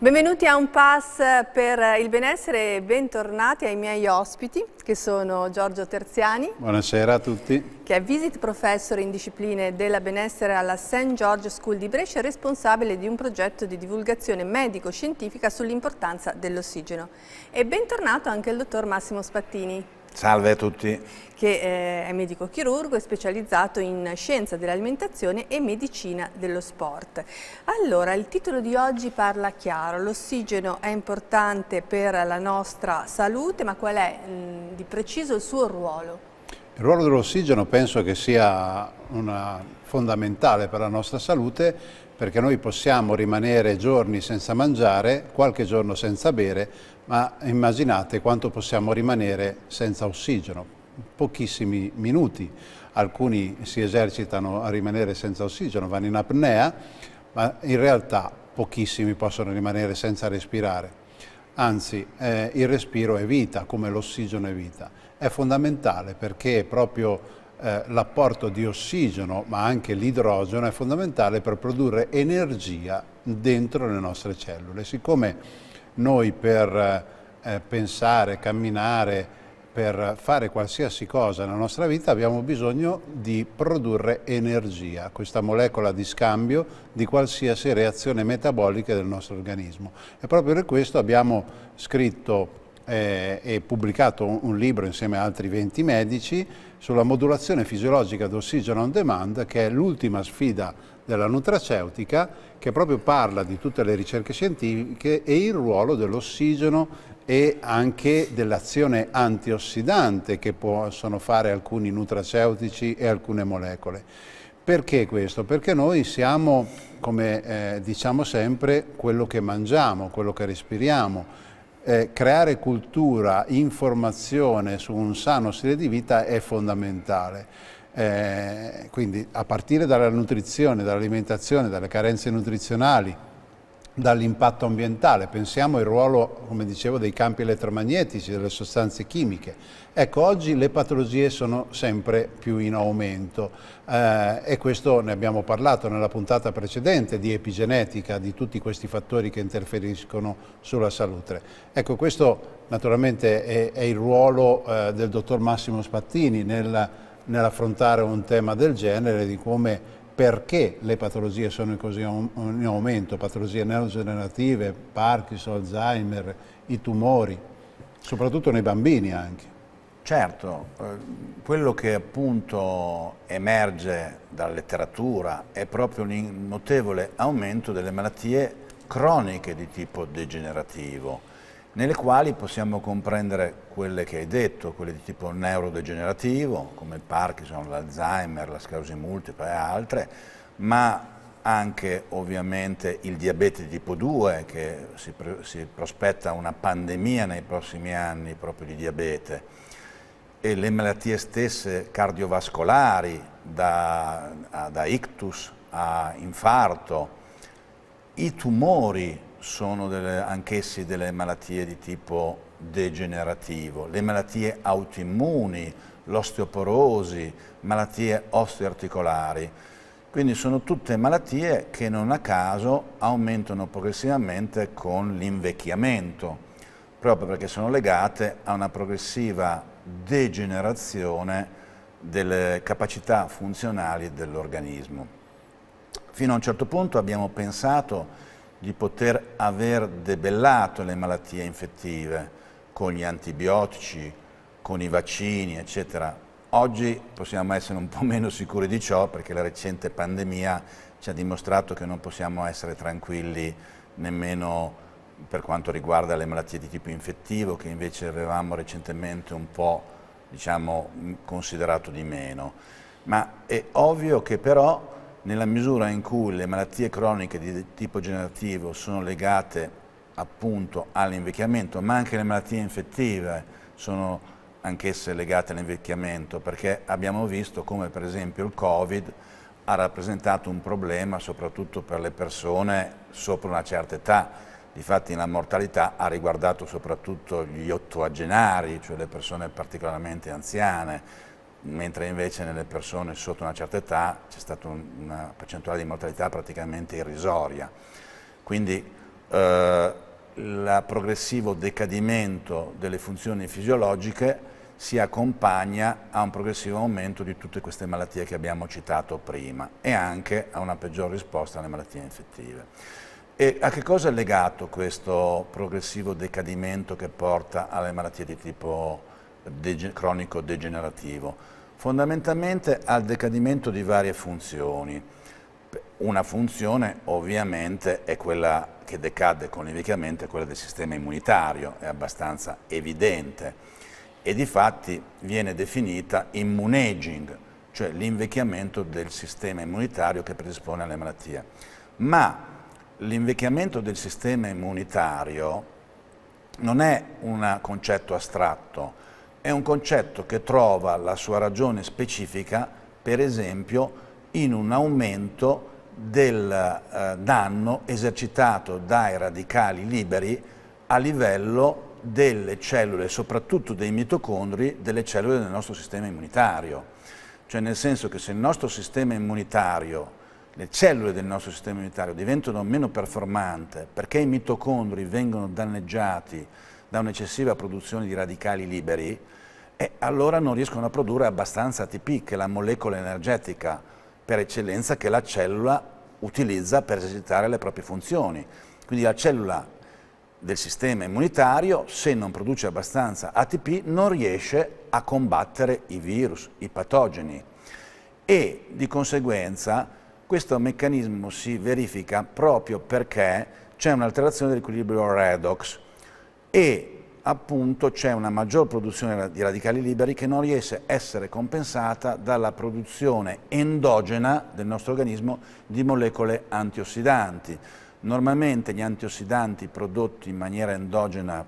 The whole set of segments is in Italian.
Benvenuti a Un Pass per il benessere e bentornati ai miei ospiti che sono Giorgio Terziani. Buonasera a tutti. Che è Visit Professor in discipline della benessere alla St. George School di Brescia, responsabile di un progetto di divulgazione medico-scientifica sull'importanza dell'ossigeno. E bentornato anche il dottor Massimo Spattini. Salve a tutti. Che eh, è medico chirurgo e specializzato in scienza dell'alimentazione e medicina dello sport. Allora, il titolo di oggi parla chiaro, l'ossigeno è importante per la nostra salute, ma qual è mm, di preciso il suo ruolo? Il ruolo dell'ossigeno penso che sia una fondamentale per la nostra salute perché noi possiamo rimanere giorni senza mangiare, qualche giorno senza bere, ma immaginate quanto possiamo rimanere senza ossigeno, pochissimi minuti. Alcuni si esercitano a rimanere senza ossigeno, vanno in apnea, ma in realtà pochissimi possono rimanere senza respirare. Anzi, eh, il respiro è vita, come l'ossigeno è vita. È fondamentale perché proprio eh, l'apporto di ossigeno ma anche l'idrogeno è fondamentale per produrre energia dentro le nostre cellule. Siccome noi per eh, eh, pensare, camminare, per fare qualsiasi cosa nella nostra vita abbiamo bisogno di produrre energia, questa molecola di scambio di qualsiasi reazione metabolica del nostro organismo. E proprio per questo abbiamo scritto eh, e pubblicato un, un libro insieme a altri 20 medici sulla modulazione fisiologica d'ossigeno on demand che è l'ultima sfida della nutraceutica che proprio parla di tutte le ricerche scientifiche e il ruolo dell'ossigeno e anche dell'azione antiossidante che possono fare alcuni nutraceutici e alcune molecole. Perché questo? Perché noi siamo, come eh, diciamo sempre, quello che mangiamo, quello che respiriamo eh, creare cultura, informazione su un sano stile di vita è fondamentale. Eh, quindi a partire dalla nutrizione, dall'alimentazione, dalle carenze nutrizionali, dall'impatto ambientale. Pensiamo al ruolo, come dicevo, dei campi elettromagnetici, delle sostanze chimiche. Ecco, oggi le patologie sono sempre più in aumento eh, e questo ne abbiamo parlato nella puntata precedente di epigenetica, di tutti questi fattori che interferiscono sulla salute. Ecco, questo naturalmente è, è il ruolo eh, del dottor Massimo Spattini nel, nell'affrontare un tema del genere, di come perché le patologie sono così in aumento, patologie neurogenerative, Parkinson, Alzheimer, i tumori, soprattutto nei bambini anche. Certo, eh, quello che appunto emerge dalla letteratura è proprio un notevole aumento delle malattie croniche di tipo degenerativo, nelle quali possiamo comprendere quelle che hai detto, quelle di tipo neurodegenerativo, come il Parkinson, l'Alzheimer, la sclerosi multipla e altre, ma anche ovviamente il diabete tipo 2 che si, si, prospetta una pandemia nei prossimi anni proprio di diabete e le malattie stesse cardiovascolari da, da ictus a infarto, i tumori sono anch'essi delle malattie di tipo degenerativo, le malattie autoimmuni, l'osteoporosi, malattie osteoarticolari. Quindi sono tutte malattie che non a caso aumentano progressivamente con l'invecchiamento, proprio perché sono legate a una progressiva degenerazione delle capacità funzionali dell'organismo. Fino a un certo punto abbiamo pensato di poter aver debellato le malattie infettive con gli antibiotici, con i vaccini, eccetera. Oggi possiamo essere un po' meno sicuri di ciò perché la recente pandemia ci ha dimostrato che non possiamo essere tranquilli nemmeno per quanto riguarda le malattie di tipo infettivo che invece avevamo recentemente un po' diciamo, considerato di meno. Ma è ovvio che però nella misura in cui le malattie croniche di tipo generativo sono legate appunto all'invecchiamento, ma anche le malattie infettive sono anch'esse legate all'invecchiamento, perché abbiamo visto come per esempio il Covid ha rappresentato un problema soprattutto per le persone sopra una certa età. Difatti la mortalità ha riguardato soprattutto gli ottoagenari, cioè le persone particolarmente anziane, mentre invece nelle persone sotto una certa età c'è stata una percentuale di mortalità praticamente irrisoria. Quindi eh, il progressivo decadimento delle funzioni fisiologiche si accompagna a un progressivo aumento di tutte queste malattie che abbiamo citato prima e anche a una peggior risposta alle malattie infettive. E a che cosa è legato questo progressivo decadimento che porta alle malattie di tipo dege cronico degenerativo? Fondamentalmente al decadimento di varie funzioni. Una funzione ovviamente è quella che decade con l'invecchiamento, quella del sistema immunitario, è abbastanza evidente e di fatti viene definita immune aging, cioè l'invecchiamento del sistema immunitario che predispone alle malattie. Ma l'invecchiamento del sistema immunitario non è un concetto astratto, è un concetto che trova la sua ragione specifica, per esempio, in un aumento del eh, danno esercitato dai radicali liberi a livello delle cellule, soprattutto dei mitocondri, delle cellule del nostro sistema immunitario. Cioè nel senso che se il nostro sistema immunitario, le cellule del nostro sistema immunitario diventano meno performante perché i mitocondri vengono danneggiati da un'eccessiva produzione di radicali liberi, e allora non riescono a produrre abbastanza ATP, che è la molecola energetica per eccellenza che la cellula utilizza per esercitare le proprie funzioni. Quindi la cellula del sistema immunitario, se non produce abbastanza ATP, non riesce a combattere i virus, i patogeni e di conseguenza questo meccanismo si verifica proprio perché c'è un'alterazione dell'equilibrio redox e appunto c'è una maggior produzione di radicali liberi che non riesce a essere compensata dalla produzione endogena del nostro organismo di molecole antiossidanti. Normalmente gli antiossidanti prodotti in maniera endogena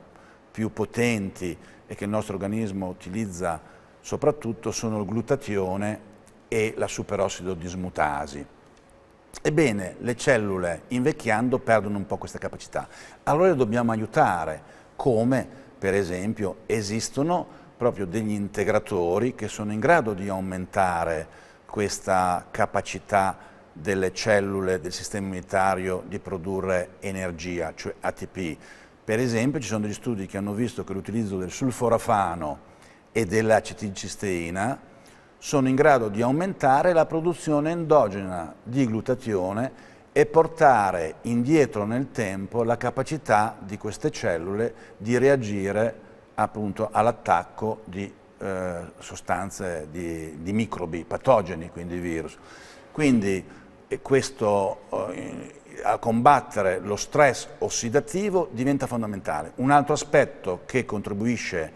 più potenti e che il nostro organismo utilizza soprattutto sono il glutatione e la superossido dismutasi. Ebbene, le cellule invecchiando perdono un po' questa capacità. Allora le dobbiamo aiutare come per esempio esistono proprio degli integratori che sono in grado di aumentare questa capacità delle cellule del sistema immunitario di produrre energia, cioè ATP. Per esempio ci sono degli studi che hanno visto che l'utilizzo del sulforafano e dell'acetilcisteina sono in grado di aumentare la produzione endogena di glutatione e portare indietro nel tempo la capacità di queste cellule di reagire all'attacco di eh, sostanze, di, di, microbi, patogeni, quindi virus. Quindi eh, questo, eh, a combattere lo stress ossidativo diventa fondamentale. Un altro aspetto che contribuisce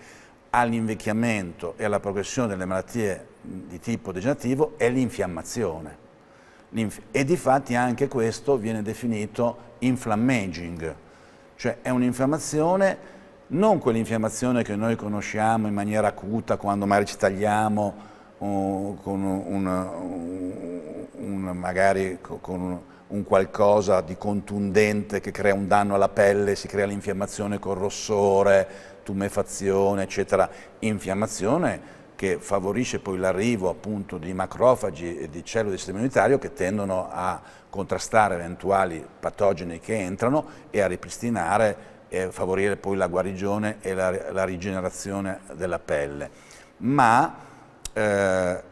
all'invecchiamento e alla progressione delle malattie di tipo degenerativo è l'infiammazione. E di fatti anche questo viene definito inflammaging, cioè è un'infiammazione, non quell'infiammazione che noi conosciamo in maniera acuta quando magari ci tagliamo o con una, una, magari con un, un qualcosa di contundente che crea un danno alla pelle, si crea l'infiammazione con rossore, tumefazione, eccetera. Infiammazione che favorisce poi l'arrivo appunto di macrofagi e di cellule del sistema immunitario che tendono a contrastare eventuali patogeni che entrano e a ripristinare e favorire poi la guarigione e la, la rigenerazione della pelle. Ma eh,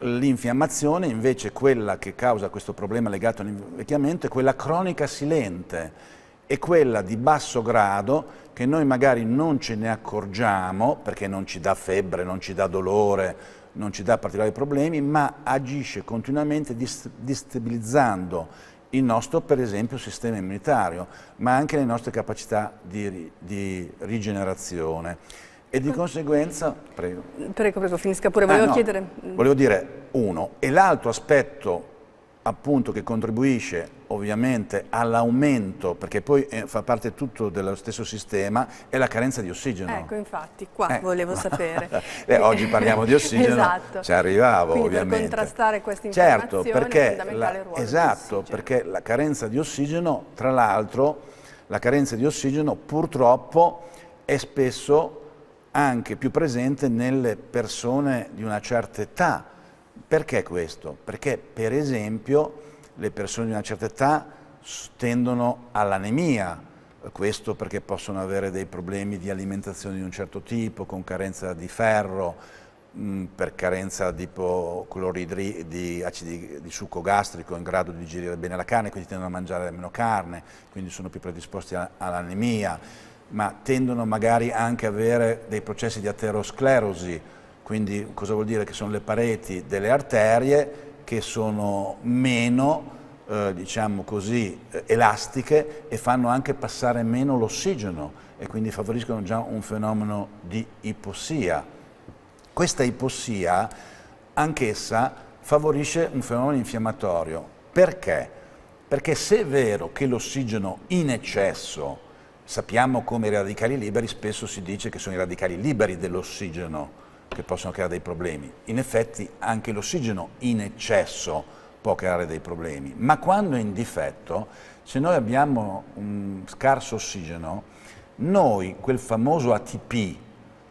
l'infiammazione invece quella che causa questo problema legato all'invecchiamento è quella cronica silente, è quella di basso grado che noi magari non ce ne accorgiamo perché non ci dà febbre, non ci dà dolore, non ci dà particolari problemi, ma agisce continuamente destabilizzando il nostro, per esempio, sistema immunitario, ma anche le nostre capacità di, di rigenerazione. E di conseguenza, prego. Prego, prego, finisca pure, volevo ah, no. chiedere. Volevo dire uno, e l'altro aspetto appunto che contribuisce ovviamente all'aumento, perché poi eh, fa parte tutto dello stesso sistema, è la carenza di ossigeno. Ecco, infatti, qua eh. volevo sapere. eh, oggi parliamo di ossigeno, esatto. ci arrivavo Quindi ovviamente. per contrastare questa certo, informazione certo, perché la, Esatto, perché la carenza di ossigeno, tra l'altro, la carenza di ossigeno purtroppo è spesso anche più presente nelle persone di una certa età, perché questo? Perché per esempio le persone di una certa età tendono all'anemia, questo perché possono avere dei problemi di alimentazione di un certo tipo, con carenza di ferro, per carenza di, di acidi di succo gastrico in grado di digerire bene la carne, quindi tendono a mangiare meno carne, quindi sono più predisposti all'anemia, ma tendono magari anche ad avere dei processi di aterosclerosi, quindi cosa vuol dire? Che sono le pareti delle arterie che sono meno, eh, diciamo così, eh, elastiche e fanno anche passare meno l'ossigeno e quindi favoriscono già un fenomeno di ipossia. Questa ipossia anch'essa favorisce un fenomeno infiammatorio. Perché? Perché se è vero che l'ossigeno in eccesso, sappiamo come i radicali liberi, spesso si dice che sono i radicali liberi dell'ossigeno, che possono creare dei problemi. In effetti anche l'ossigeno in eccesso può creare dei problemi, ma quando è in difetto, se noi abbiamo un scarso ossigeno, noi quel famoso ATP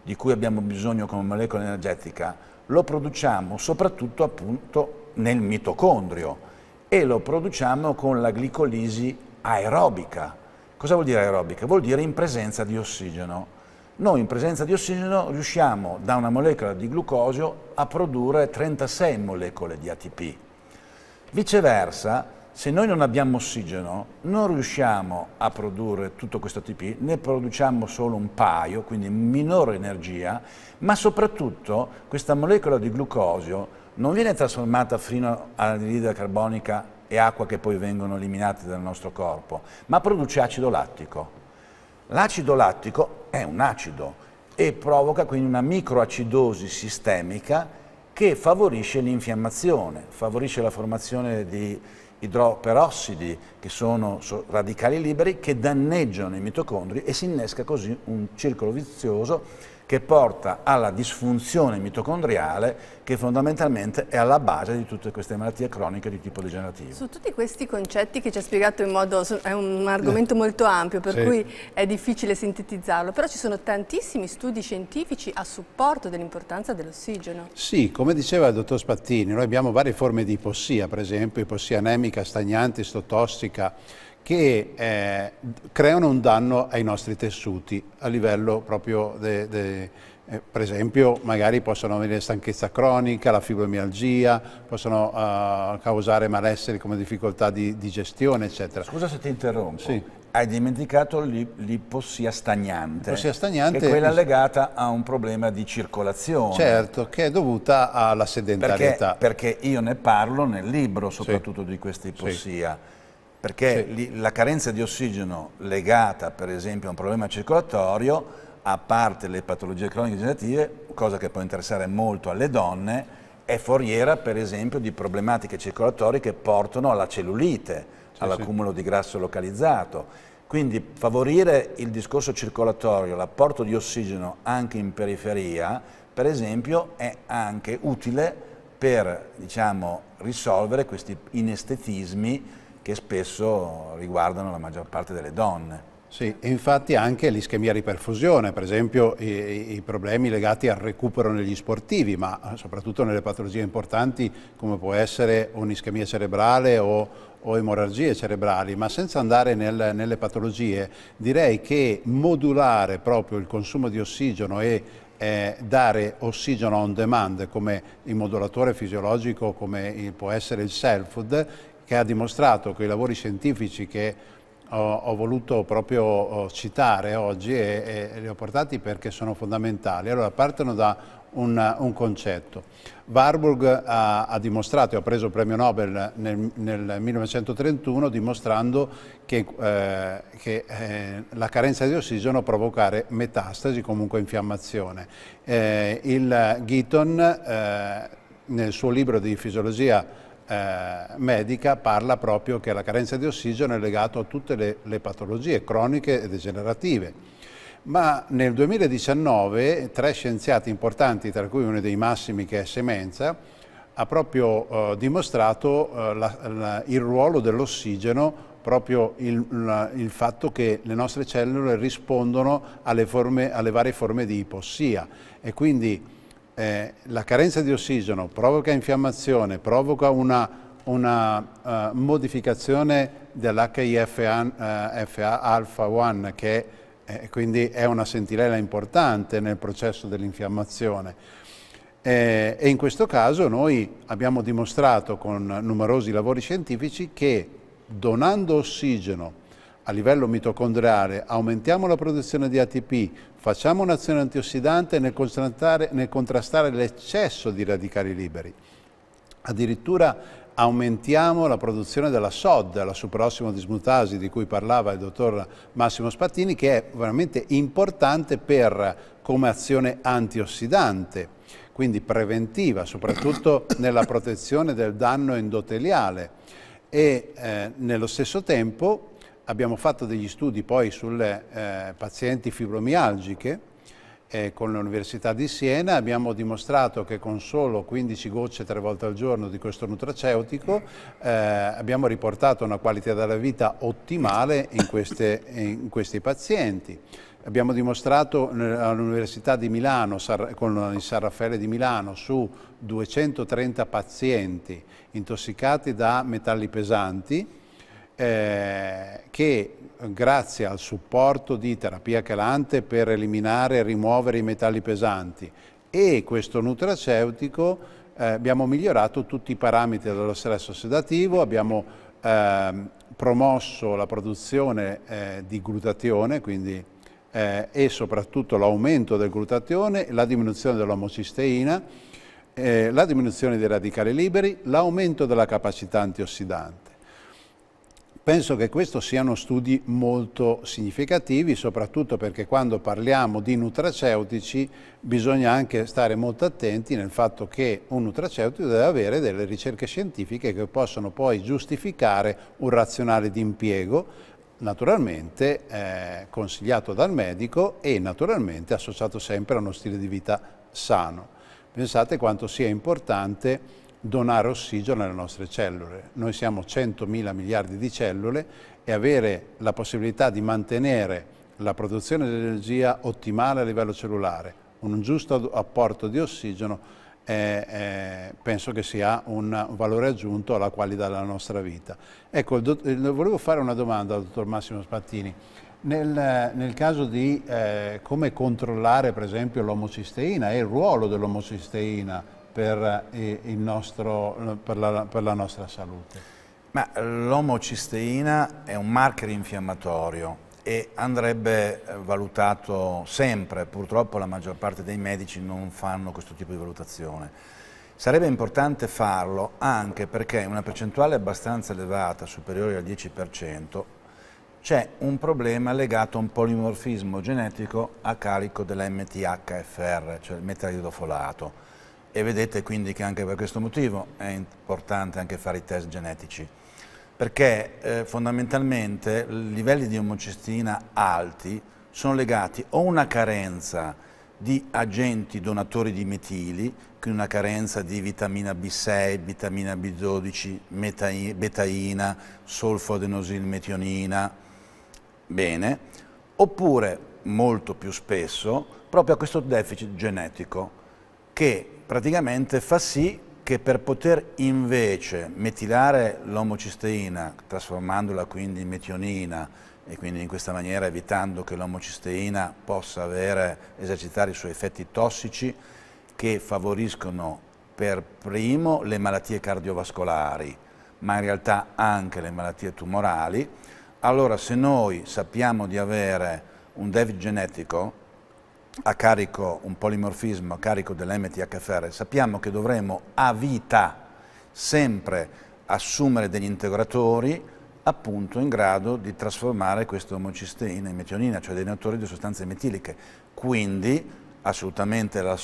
di cui abbiamo bisogno come molecola energetica lo produciamo soprattutto appunto nel mitocondrio e lo produciamo con la glicolisi aerobica. Cosa vuol dire aerobica? Vuol dire in presenza di ossigeno noi in presenza di ossigeno riusciamo da una molecola di glucosio a produrre 36 molecole di ATP. Viceversa, se noi non abbiamo ossigeno, non riusciamo a produrre tutto questo ATP, ne produciamo solo un paio, quindi minore energia, ma soprattutto questa molecola di glucosio non viene trasformata fino all'anidride carbonica e acqua che poi vengono eliminate dal nostro corpo, ma produce acido lattico. L'acido lattico è un acido e provoca quindi una microacidosi sistemica che favorisce l'infiammazione, favorisce la formazione di idroperossidi, che sono radicali liberi, che danneggiano i mitocondri e si innesca così un circolo vizioso che porta alla disfunzione mitocondriale che fondamentalmente è alla base di tutte queste malattie croniche di tipo degenerativo. Su tutti questi concetti che ci ha spiegato in modo, è un argomento eh, molto ampio per sì. cui è difficile sintetizzarlo, però ci sono tantissimi studi scientifici a supporto dell'importanza dell'ossigeno. Sì, come diceva il dottor Spattini, noi abbiamo varie forme di ipossia, per esempio ipossia anemica, stagnante, istotossica, che eh, creano un danno ai nostri tessuti a livello proprio de, de, eh, per esempio magari possono avere stanchezza cronica, la fibromialgia, possono eh, causare malesseri come difficoltà di digestione eccetera. Scusa se ti interrompo, sì. hai dimenticato l'ipossia stagnante, l'ipossia stagnante che è quella legata a un problema di circolazione. Certo, che è dovuta alla sedentarietà. Perché, perché io ne parlo nel libro soprattutto sì. di questa ipossia. Sì perché sì. la carenza di ossigeno legata per esempio a un problema circolatorio, a parte le patologie croniche degenerative, cosa che può interessare molto alle donne, è foriera per esempio di problematiche circolatorie che portano alla cellulite, sì, all'accumulo sì. di grasso localizzato. Quindi favorire il discorso circolatorio, l'apporto di ossigeno anche in periferia, per esempio, è anche utile per diciamo, risolvere questi inestetismi che spesso riguardano la maggior parte delle donne. Sì, infatti anche l'ischemia riperfusione, per esempio i, i, problemi legati al recupero negli sportivi, ma soprattutto nelle patologie importanti come può essere un'ischemia cerebrale o, o emorragie cerebrali, ma senza andare nel, nelle patologie, direi che modulare proprio il consumo di ossigeno e eh, dare ossigeno on demand come il modulatore fisiologico come il, può essere il self Food che ha dimostrato che i lavori scientifici che ho, ho voluto proprio oh, citare oggi e, e, li ho portati perché sono fondamentali. Allora partono da un, un concetto. Warburg ha, ha dimostrato, e ha preso il premio Nobel nel, nel 1931 dimostrando che, eh, che eh, la carenza di ossigeno provoca metastasi, comunque infiammazione. Eh, il Gitton eh, nel suo libro di fisiologia eh, medica parla proprio che la carenza di ossigeno è legata a tutte le, le patologie croniche e degenerative ma nel 2019 tre scienziati importanti, tra cui uno dei massimi che è Semenza, ha proprio eh, dimostrato eh, la, la, il ruolo dell'ossigeno, proprio il, la, il, fatto che le nostre cellule rispondono alle, forme, alle varie forme di ipossia e quindi eh, la carenza di ossigeno provoca infiammazione, provoca una, una uh, modificazione dell'HIFA eh, alfa 1 che eh, quindi è una sentinella importante nel processo dell'infiammazione. Eh, e in questo caso noi abbiamo dimostrato con numerosi lavori scientifici che donando ossigeno a livello mitocondriale aumentiamo la produzione di ATP, Facciamo un'azione antiossidante nel, nel contrastare l'eccesso di radicali liberi. Addirittura aumentiamo la produzione della SOD, la superossimo dismutasi di cui parlava il dottor Massimo Spattini, che è veramente importante per, come azione antiossidante, quindi preventiva, soprattutto nella protezione del danno endoteliale e eh, nello stesso tempo Abbiamo fatto degli studi poi sulle eh, pazienti fibromialgiche eh, con l'Università di Siena, abbiamo dimostrato che con solo 15 gocce tre volte al giorno di questo nutraceutico eh, abbiamo riportato una qualità della vita ottimale in, queste, in questi pazienti. Abbiamo dimostrato all'Università di Milano, con il San Raffaele di Milano, su 230 pazienti intossicati da metalli pesanti, eh, che grazie al supporto di terapia calante per eliminare e rimuovere i metalli pesanti e questo nutraceutico eh, abbiamo migliorato tutti i parametri dello stress ossidativo, abbiamo eh, promosso la produzione eh, di glutatione, quindi eh, e soprattutto l'aumento del glutatione, la diminuzione dell'omocisteina, eh, la diminuzione dei radicali liberi, l'aumento della capacità antiossidante. Penso che questi siano studi molto significativi, soprattutto perché quando parliamo di nutraceutici bisogna anche stare molto attenti nel fatto che un nutraceutico deve avere delle ricerche scientifiche che possono poi giustificare un razionale di impiego, naturalmente eh, consigliato dal medico e naturalmente associato sempre a uno stile di vita sano. Pensate quanto sia importante donare ossigeno alle nostre cellule. Noi siamo 100.000 miliardi di cellule e avere la possibilità di mantenere la produzione di energia ottimale a livello cellulare, un giusto apporto di ossigeno, eh, eh, penso che sia un valore aggiunto alla qualità della nostra vita. Ecco, volevo fare una domanda al dottor Massimo Spattini. Nel, nel caso di eh, come controllare per esempio l'omocisteina e il ruolo dell'omocisteina per, eh, nostro, per, la, per la nostra salute? Ma l'omocisteina è un marker infiammatorio e andrebbe eh, valutato sempre, purtroppo la maggior parte dei medici non fanno questo tipo di valutazione. Sarebbe importante farlo anche perché una percentuale abbastanza elevata, superiore al 10%, c'è un problema legato a un polimorfismo genetico a carico della MTHFR, cioè il metalidofolato e vedete quindi che anche per questo motivo è importante anche fare i test genetici perché eh, fondamentalmente livelli di omocistina alti sono legati o a una carenza di agenti donatori di metili, quindi una carenza di vitamina B6, vitamina B12, betaina, solfoadenosilmetionina, bene, oppure molto più spesso proprio a questo deficit genetico che praticamente fa sì che per poter invece metilare l'omocisteina, trasformandola quindi in metionina e quindi in questa maniera evitando che l'omocisteina possa avere, esercitare i suoi effetti tossici che favoriscono per primo le malattie cardiovascolari, ma in realtà anche le malattie tumorali, allora se noi sappiamo di avere un deficit genetico, a carico, un polimorfismo a carico dell'MTHFR, sappiamo che dovremo a vita sempre assumere degli integratori appunto in grado di trasformare questa omocisteina in metionina, cioè dei natori di sostanze metiliche. Quindi assolutamente la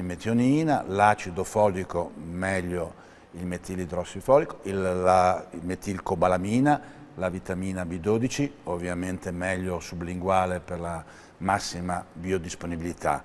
metionina, l'acido folico, meglio il metilidrossifolico, il, la, il metilcobalamina, la vitamina B12, ovviamente meglio sublinguale per la massima biodisponibilità.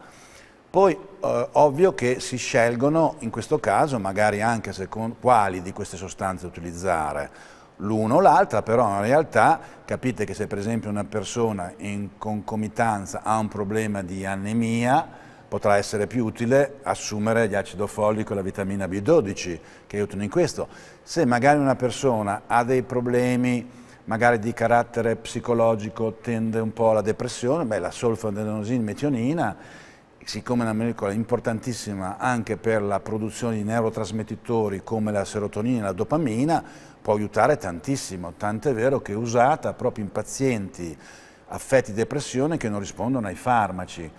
Poi eh, ovvio che si scelgono in questo caso magari anche secondo quali di queste sostanze utilizzare l'uno o l'altra, però in realtà capite che se per esempio una persona in concomitanza ha un problema di anemia, potrà essere più utile assumere gli acido folico e la vitamina B12 che aiutano in questo. Se magari una persona ha dei problemi magari di carattere psicologico tende un po' alla depressione, beh, la solfadenosin metionina, siccome è una molecola importantissima anche per la produzione di neurotrasmettitori come la serotonina e la dopamina, può aiutare tantissimo, tant'è vero che è usata proprio in pazienti affetti di depressione che non rispondono ai farmaci,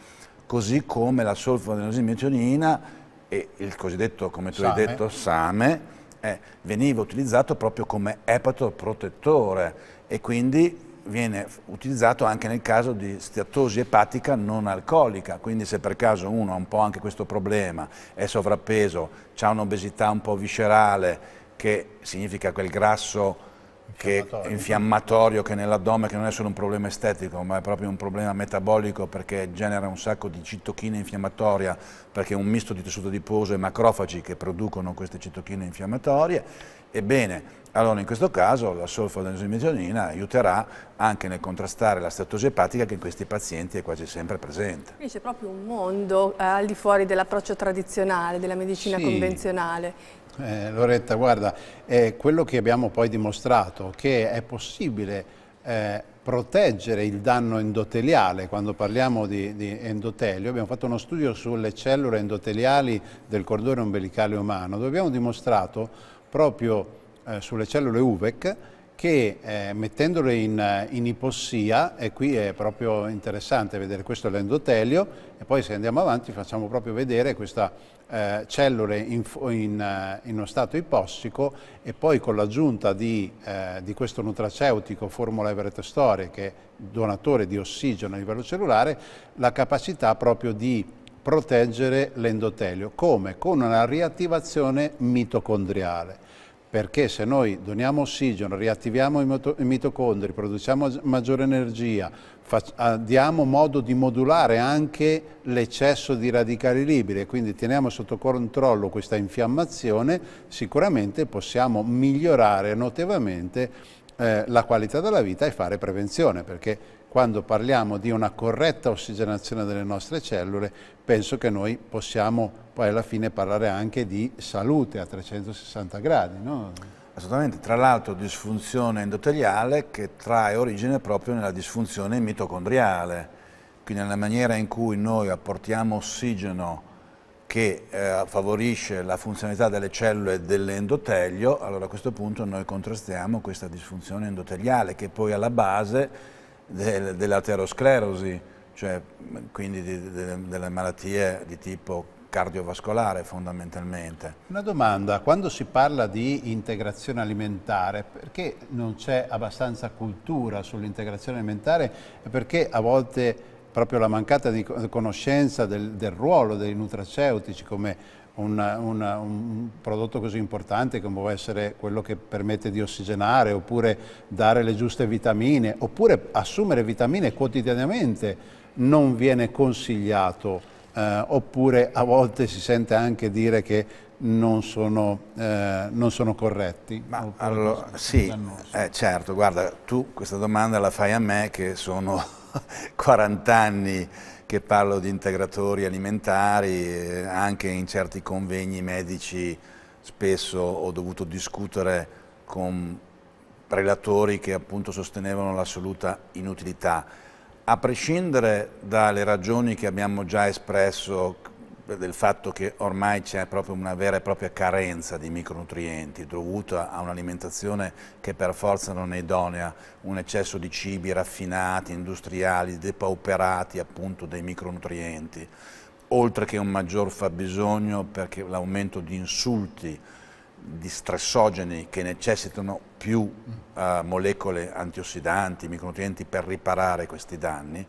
così come la solfadenosin metionina e il cosiddetto, come tu same. hai detto, SAME, eh, veniva utilizzato proprio come epatoprotettore e quindi viene utilizzato anche nel caso di steatosi epatica non alcolica, quindi se per caso uno ha un po' anche questo problema, è sovrappeso, ha un'obesità un po' viscerale, che significa quel grasso che è infiammatorio, che nell'addome, che non è solo un problema estetico, ma è proprio un problema metabolico perché genera un sacco di citochine infiammatoria, perché è un misto di tessuto adiposo e macrofagi che producono queste citochine infiammatorie. Ebbene, allora in questo caso la solfadenosimigenina aiuterà anche nel contrastare la statosi epatica che in questi pazienti è quasi sempre presente. Quindi c'è proprio un mondo eh, al di fuori dell'approccio tradizionale, della medicina sì. convenzionale. Eh, Loretta, guarda, è quello che abbiamo poi dimostrato, che è possibile eh, proteggere il danno endoteliale. Quando parliamo di, di, endotelio, abbiamo fatto uno studio sulle cellule endoteliali del cordone ombelicale umano, dove abbiamo dimostrato proprio eh, sulle cellule UVEC che eh, mettendole in, in, ipossia, e qui è proprio interessante vedere questo è l'endotelio, e poi se andiamo avanti facciamo proprio vedere questa eh, cellule in, in, eh, in, uno stato ipossico e poi con l'aggiunta di, eh, di, questo nutraceutico formula Everett Story che è donatore di ossigeno a livello cellulare la capacità proprio di proteggere l'endotelio come con una riattivazione mitocondriale perché se noi doniamo ossigeno, riattiviamo i mitocondri, produciamo maggiore energia, ah, diamo modo di modulare anche l'eccesso di radicali liberi e quindi teniamo sotto controllo questa infiammazione, sicuramente possiamo migliorare notevolmente eh, la qualità della vita e fare prevenzione, perché quando parliamo di una corretta ossigenazione delle nostre cellule, penso che noi possiamo poi alla fine parlare anche di salute a 360 gradi. No? Assolutamente, tra l'altro disfunzione endoteliale che trae origine proprio nella disfunzione mitocondriale, quindi nella maniera in cui noi apportiamo ossigeno che eh, favorisce la funzionalità delle cellule dell'endotelio, allora a questo punto noi contrastiamo questa disfunzione endoteliale che è poi è alla base del, dell'aterosclerosi, cioè quindi di, de, delle malattie di tipo cardiovascolare fondamentalmente. Una domanda, quando si parla di integrazione alimentare, perché non c'è abbastanza cultura sull'integrazione alimentare e perché a volte proprio la mancata di conoscenza del, del ruolo dei nutraceutici come una, una, un prodotto così importante come può essere quello che permette di ossigenare oppure dare le giuste vitamine oppure assumere vitamine quotidianamente non viene consigliato eh, oppure a volte si sente anche dire che non sono, eh, non sono corretti. Ma, allora, sì, eh, certo, guarda, tu questa domanda la fai a me che sono 40 anni che parlo di integratori alimentari, eh, anche in certi convegni medici spesso ho dovuto discutere con relatori che appunto sostenevano l'assoluta inutilità a prescindere dalle ragioni che abbiamo già espresso del fatto che ormai c'è proprio una vera e propria carenza di micronutrienti dovuta a un'alimentazione che per forza non è idonea, un eccesso di cibi raffinati, industriali, depauperati appunto dei micronutrienti, oltre che un maggior fabbisogno perché l'aumento di insulti di stressogeni che necessitano più eh, molecole antiossidanti, micronutrienti per riparare questi danni,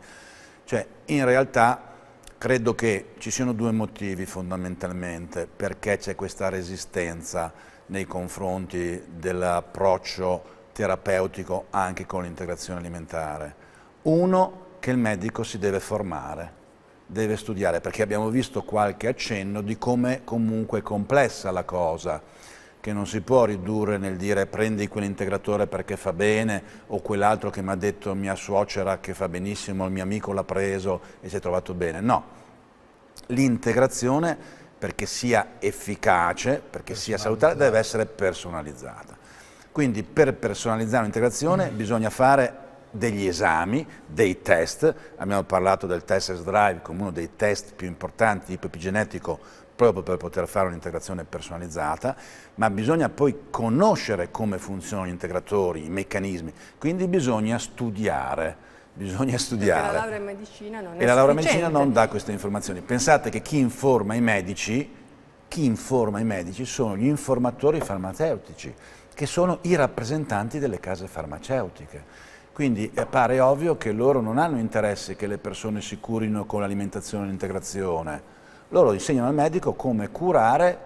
cioè in realtà credo che ci siano due motivi fondamentalmente perché c'è questa resistenza nei confronti dell'approccio terapeutico anche con l'integrazione alimentare. Uno, che il medico si deve formare, deve studiare, perché abbiamo visto qualche accenno di come comunque è complessa la cosa che non si può ridurre nel dire prendi quell'integratore perché fa bene o quell'altro che mi ha detto mia suocera che fa benissimo, il mio amico l'ha preso e si è trovato bene. No, l'integrazione perché sia efficace, perché sia salutare, deve essere personalizzata. Quindi per personalizzare un'integrazione mm. bisogna fare degli esami, dei test, abbiamo parlato del test S-Drive come uno dei test più importanti di tipo epigenetico proprio per poter fare un'integrazione personalizzata, ma bisogna poi conoscere come funzionano gli integratori, i meccanismi, quindi bisogna studiare. Bisogna studiare. Perché la laurea in medicina non, e la laurea in medicina non dà queste informazioni. Pensate che chi informa i medici, chi informa i medici sono gli informatori farmaceutici, che sono i rappresentanti delle case farmaceutiche. Quindi eh, pare ovvio che loro non hanno interesse che le persone si curino con l'alimentazione e l'integrazione, loro insegnano al medico come curare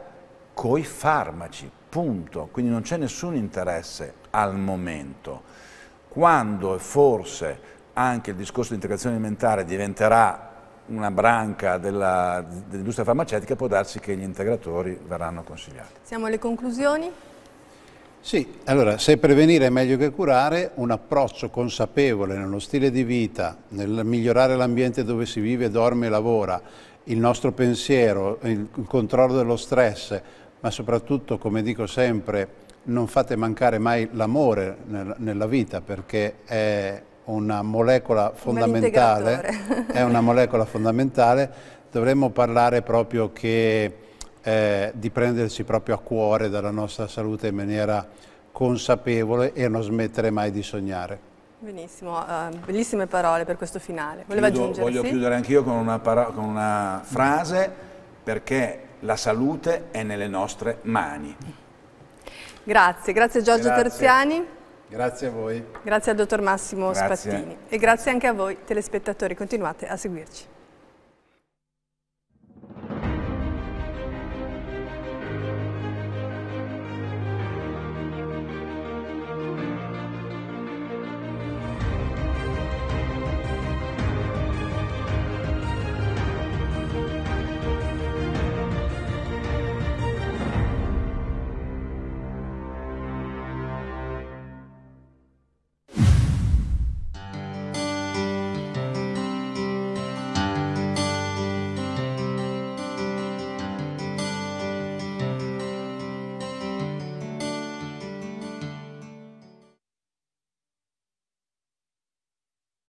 coi farmaci, punto. Quindi non c'è nessun interesse al momento. Quando e forse anche il discorso di integrazione alimentare diventerà una branca dell'industria dell farmaceutica, può darsi che gli integratori verranno consigliati. Siamo alle conclusioni? Sì, allora se prevenire è meglio che curare, un approccio consapevole nello stile di vita, nel migliorare l'ambiente dove si vive, dorme e lavora, il nostro pensiero, il controllo dello stress, ma soprattutto, come dico sempre, non fate mancare mai l'amore nella vita perché è una molecola fondamentale, è una molecola fondamentale, dovremmo parlare proprio che, eh, di prendersi proprio a cuore della nostra salute in maniera consapevole e non smettere mai di sognare. Benissimo, uh, bellissime parole per questo finale. Voleva Chiudo, aggiungere, voglio sì? chiudere anch'io con una, con una frase perché la salute è nelle nostre mani. Grazie, grazie Giorgio grazie. Terziani. Grazie a voi. Grazie al dottor Massimo grazie. Spattini e grazie anche a voi telespettatori, continuate a seguirci.